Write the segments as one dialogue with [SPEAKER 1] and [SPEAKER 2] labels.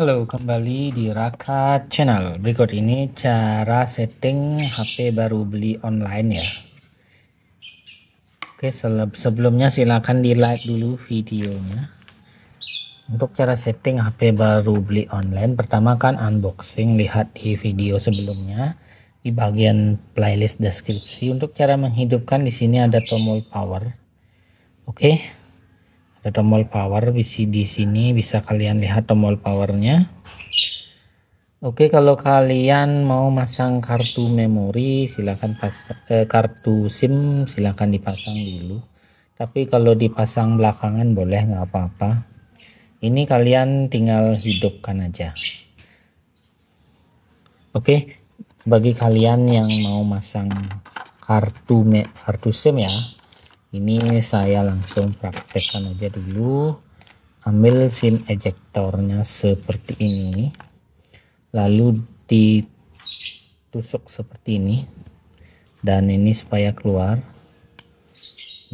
[SPEAKER 1] Halo, kembali di Raka Channel. Berikut ini cara setting HP baru beli online ya. Oke, sebelumnya silahkan di like dulu videonya. Untuk cara setting HP baru beli online, pertama kan unboxing, lihat di video sebelumnya di bagian playlist deskripsi. Untuk cara menghidupkan di sini ada tombol power. Oke, ada tombol power bisa di sini bisa kalian lihat tombol powernya Oke kalau kalian mau masang kartu memori silahkan pas eh, kartu SIM silahkan dipasang dulu tapi kalau dipasang belakangan boleh nggak apa-apa ini kalian tinggal hidupkan aja Oke bagi kalian yang mau masang kartu me kartu SIM ya ini saya langsung praktekkan aja dulu ambil sim ejektornya seperti ini lalu ditusuk seperti ini dan ini supaya keluar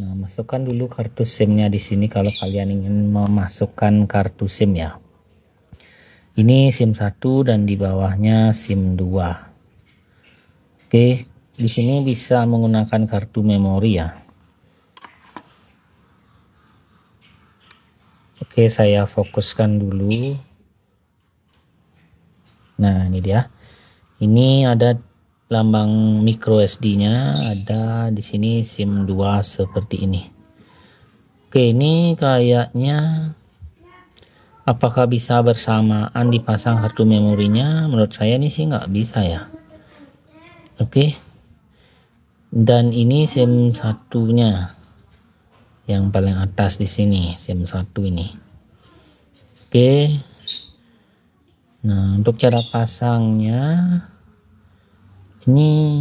[SPEAKER 1] nah masukkan dulu kartu simnya di sini kalau kalian ingin memasukkan kartu sim ya ini SIM 1 dan di bawahnya SIM 2. Oke, di sini bisa menggunakan kartu memori ya. Oke, saya fokuskan dulu. Nah, ini dia. Ini ada lambang micro SD-nya, ada di sini SIM 2 seperti ini. Oke, ini kayaknya apakah bisa bersamaan dipasang kartu memorinya? Menurut saya ini sih nggak bisa ya. Oke. Dan ini SIM satunya yang paling atas di sini, SIM 1 ini. Oke. Nah, untuk cara pasangnya ini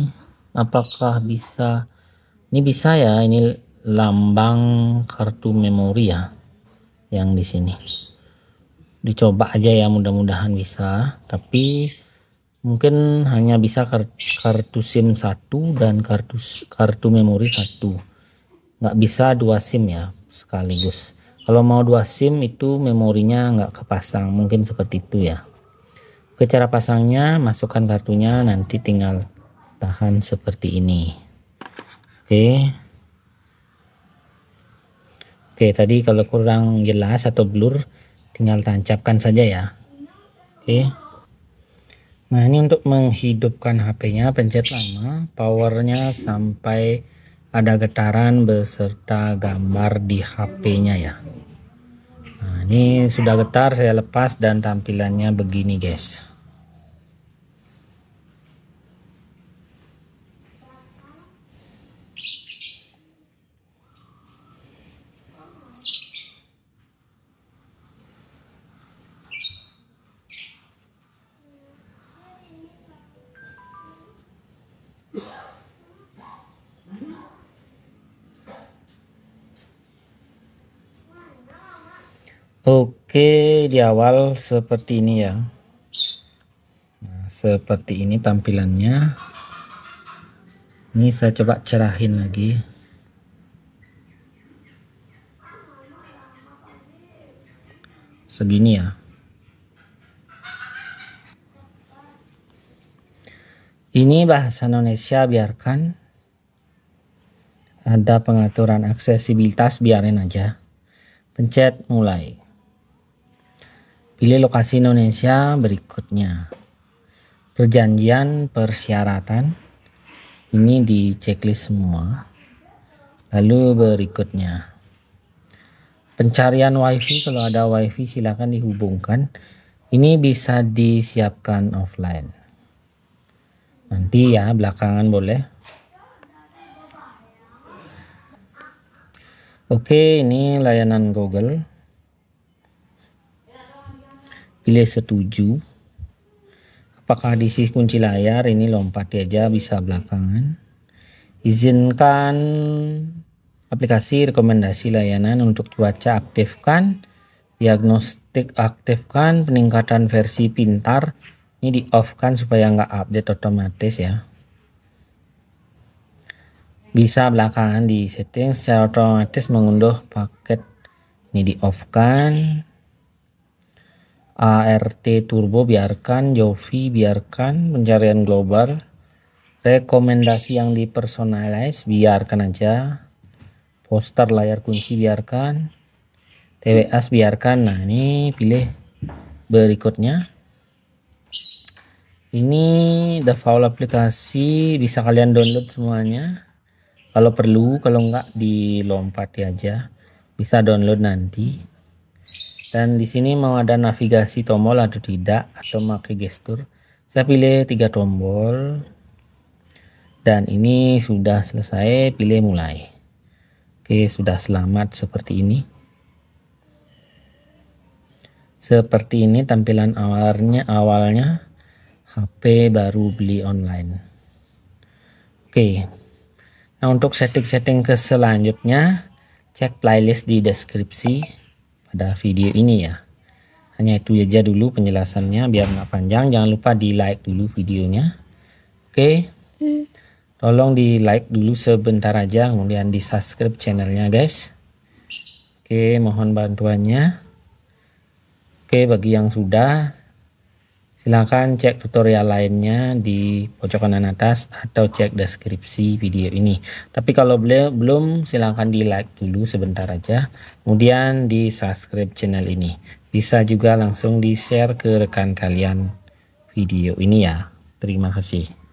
[SPEAKER 1] apakah bisa ini bisa ya ini lambang kartu memori ya yang di sini. Dicoba aja ya mudah-mudahan bisa, tapi mungkin hanya bisa kartu SIM 1 dan kartu kartu memori 1. nggak bisa dua SIM ya sekaligus. Kalau mau dua SIM itu memorinya nggak kepasang, mungkin seperti itu ya. Ke cara pasangnya masukkan kartunya nanti tinggal tahan seperti ini. Oke. Oke, tadi kalau kurang jelas atau blur tinggal tancapkan saja ya. Oke. Nah, ini untuk menghidupkan HP-nya pencet lama, powernya sampai ada getaran beserta gambar di HP-nya ya. Nah, ini sudah getar saya lepas dan tampilannya begini guys. Oke, di awal seperti ini ya. Nah, seperti ini tampilannya. Ini saya coba cerahin lagi. Segini ya. Ini bahasa Indonesia biarkan. Ada pengaturan aksesibilitas biarin aja. Pencet mulai. Pilih lokasi Indonesia berikutnya. Perjanjian persyaratan ini di checklist semua. Lalu berikutnya. Pencarian wifi kalau ada wifi silahkan dihubungkan. Ini bisa disiapkan offline. Nanti ya belakangan boleh. Oke, ini layanan Google pilih setuju apakah di sisi kunci layar ini lompat aja bisa belakangan izinkan aplikasi rekomendasi layanan untuk cuaca aktifkan diagnostik aktifkan peningkatan versi pintar ini di off kan supaya nggak update otomatis ya bisa belakangan di setting secara otomatis mengunduh paket ini di off kan ART Turbo biarkan, Jovi biarkan, pencarian global, rekomendasi yang dipersonalize biarkan aja, poster layar kunci biarkan, TWS, biarkan. Nah ini pilih berikutnya. Ini the aplikasi bisa kalian download semuanya. Kalau perlu, kalau enggak dilompati aja. Bisa download nanti dan di sini mau ada navigasi tombol atau tidak atau pakai gestur saya pilih tiga tombol dan ini sudah selesai pilih mulai oke sudah selamat seperti ini seperti ini tampilan awalnya awalnya HP baru beli online oke nah untuk setting-setting ke selanjutnya cek playlist di deskripsi ada video ini ya hanya itu aja dulu penjelasannya biar nggak panjang jangan lupa di like dulu videonya oke okay? Hmm. tolong di like dulu sebentar aja kemudian di subscribe channelnya guys oke okay, mohon bantuannya oke okay, bagi yang sudah Silahkan cek tutorial lainnya di pojok kanan atas atau cek deskripsi video ini. Tapi kalau belum, silahkan di like dulu sebentar aja. Kemudian di subscribe channel ini. Bisa juga langsung di share ke rekan kalian video ini ya. Terima kasih.